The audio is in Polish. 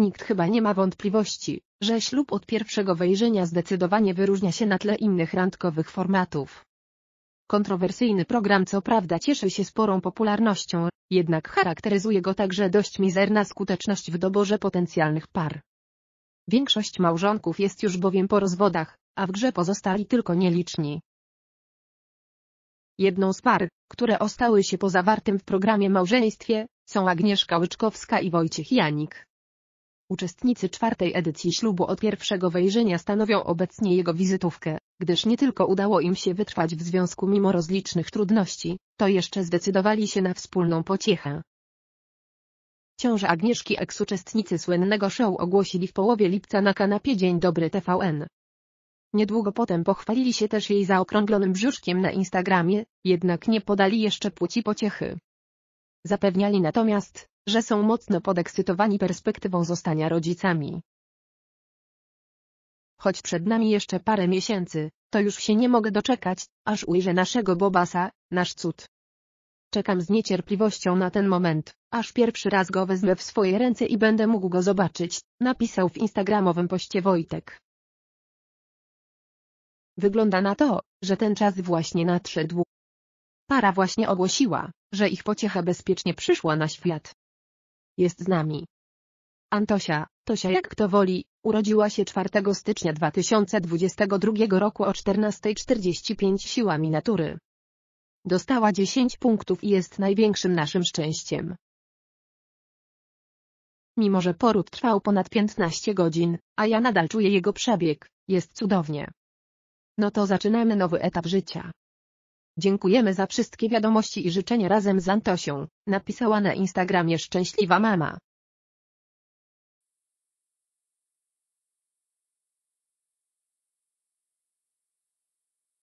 Nikt chyba nie ma wątpliwości, że ślub od pierwszego wejrzenia zdecydowanie wyróżnia się na tle innych randkowych formatów. Kontrowersyjny program co prawda cieszy się sporą popularnością, jednak charakteryzuje go także dość mizerna skuteczność w doborze potencjalnych par. Większość małżonków jest już bowiem po rozwodach, a w grze pozostali tylko nieliczni. Jedną z par, które ostały się po zawartym w programie małżeństwie, są Agnieszka Łyczkowska i Wojciech Janik. Uczestnicy czwartej edycji ślubu od pierwszego wejrzenia stanowią obecnie jego wizytówkę, gdyż nie tylko udało im się wytrwać w związku mimo rozlicznych trudności, to jeszcze zdecydowali się na wspólną pociechę. Ciąża Agnieszki eks-uczestnicy słynnego show ogłosili w połowie lipca na kanapie Dzień Dobry TVN. Niedługo potem pochwalili się też jej zaokrąglonym brzuszkiem na Instagramie, jednak nie podali jeszcze płci pociechy. Zapewniali natomiast, że są mocno podekscytowani perspektywą zostania rodzicami. Choć przed nami jeszcze parę miesięcy, to już się nie mogę doczekać, aż ujrzę naszego Bobasa, nasz cud. Czekam z niecierpliwością na ten moment, aż pierwszy raz go wezmę w swoje ręce i będę mógł go zobaczyć, napisał w instagramowym poście Wojtek. Wygląda na to, że ten czas właśnie nadszedł. Para właśnie ogłosiła, że ich pociecha bezpiecznie przyszła na świat jest z nami. Antosia, Tosia jak kto woli, urodziła się 4 stycznia 2022 roku o 14.45 siłami natury. Dostała 10 punktów i jest największym naszym szczęściem. Mimo że poród trwał ponad 15 godzin, a ja nadal czuję jego przebieg, jest cudownie. No to zaczynamy nowy etap życia. Dziękujemy za wszystkie wiadomości i życzenia razem z Antosią, napisała na Instagramie szczęśliwa mama.